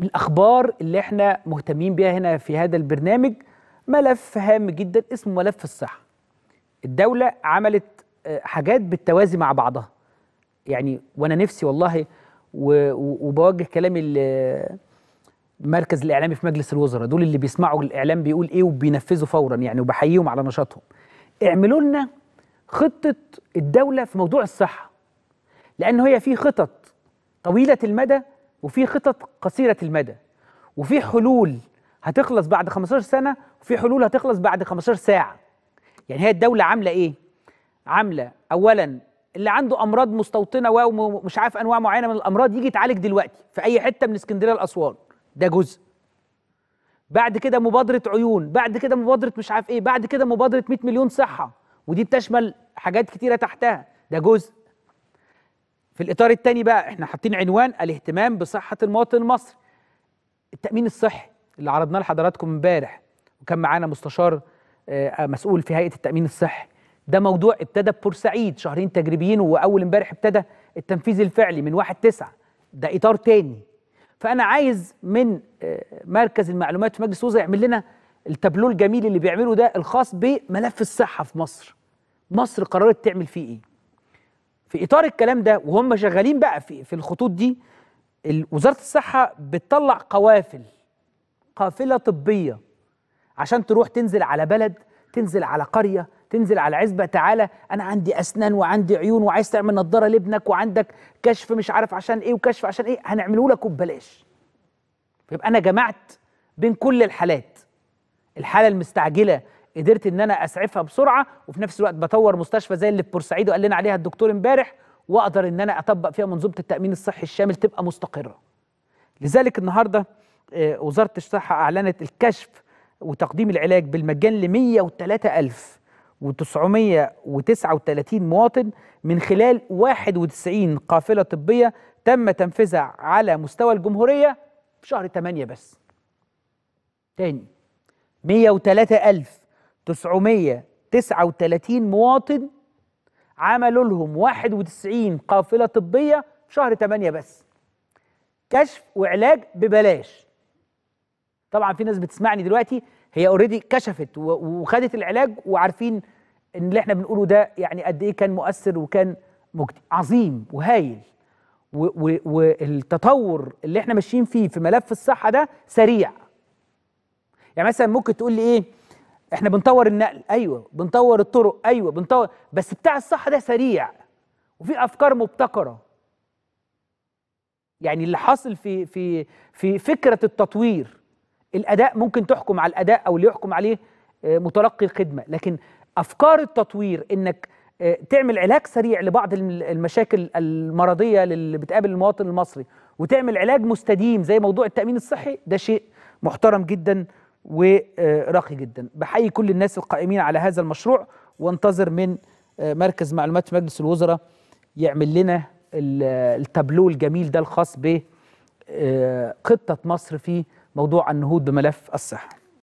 من الأخبار اللي احنا مهتمين بيها هنا في هذا البرنامج ملف هام جدا اسمه ملف الصحة الدولة عملت آه، حاجات بالتوازي مع بعضها يعني وأنا نفسي والله وبوجه كلامي المركز الاعلامي في مجلس الوزراء دول اللي بيسمعوا الاعلام بيقول ايه وبينفذوا فورا يعني وبحييهم على نشاطهم اعملوا لنا خطه الدوله في موضوع الصحه لان هي في خطط طويله المدى وفي خطط قصيره المدى وفي حلول هتخلص بعد 15 سنه وفي حلول هتخلص بعد 15 ساعه يعني هي الدوله عامله ايه عامله اولا اللي عنده امراض مستوطنه ومش عارف انواع معينه من الامراض يجي يتعالج دلوقتي في اي حته من اسكندريه لاسوان ده جزء بعد كده مبادره عيون بعد كده مبادره مش عارف ايه بعد كده مبادره 100 مليون صحه ودي بتشمل حاجات كتيره تحتها ده جزء في الاطار الثاني بقى احنا حاطين عنوان الاهتمام بصحه المواطن المصري التامين الصحي اللي عرضناه لحضراتكم امبارح وكان معانا مستشار آه، مسؤول في هيئه التامين الصحي ده موضوع ابتدى ببورسعيد شهرين تجريبيين واول امبارح ابتدى التنفيذ الفعلي من 1 9 ده اطار تاني فانا عايز من آه، مركز المعلومات في مجلس الوزراء يعمل لنا التابلو الجميل اللي بيعمله ده الخاص بملف الصحه في مصر مصر قررت تعمل فيه ايه في اطار الكلام ده وهم شغالين بقى في في الخطوط دي وزاره الصحه بتطلع قوافل قافله طبيه عشان تروح تنزل على بلد تنزل على قريه تنزل على عزبه تعالى انا عندي اسنان وعندي عيون وعايز تعمل نضاره لابنك وعندك كشف مش عارف عشان ايه وكشف عشان ايه هنعمله لك وببلاش فيبقى انا جمعت بين كل الحالات الحاله المستعجله قدرت ان انا اسعفها بسرعه وفي نفس الوقت بطور مستشفى زي اللي في بورسعيد وقال لنا عليها الدكتور امبارح واقدر ان انا اطبق فيها منظومه التامين الصحي الشامل تبقى مستقره لذلك النهارده آه، وزاره الصحه اعلنت الكشف وتقديم العلاج بالمجان ل 103939 939 مواطن من خلال 91 قافله طبيه تم تنفيذها على مستوى الجمهوريه في شهر 8 بس. تاني 103000 939 مواطن عملوا لهم 91 قافلة طبية في شهر 8 بس كشف وعلاج ببلاش طبعا في ناس بتسمعني دلوقتي هي اوريدي كشفت وخدت العلاج وعارفين ان اللي احنا بنقوله ده يعني قد ايه كان مؤثر وكان مجدي عظيم وهايل والتطور اللي احنا ماشيين فيه في ملف الصحه ده سريع يعني مثلا ممكن تقول لي ايه احنا بنطور النقل ايوه بنطور الطرق ايوه بنطور بس بتاع الصحه ده سريع وفي افكار مبتكره يعني اللي حاصل في في في فكره التطوير الاداء ممكن تحكم على الاداء او اللي يحكم عليه آه، متلقي الخدمه لكن افكار التطوير انك آه، تعمل علاج سريع لبعض المشاكل المرضيه اللي بتقابل المواطن المصري وتعمل علاج مستديم زي موضوع التامين الصحي ده شيء محترم جدا وراقي جدا بحيي كل الناس القائمين على هذا المشروع وانتظر من آه، مركز معلومات مجلس الوزراء يعمل لنا التابلو الجميل ده الخاص بخطه آه، مصر في موضوع النهوض بملف الصحه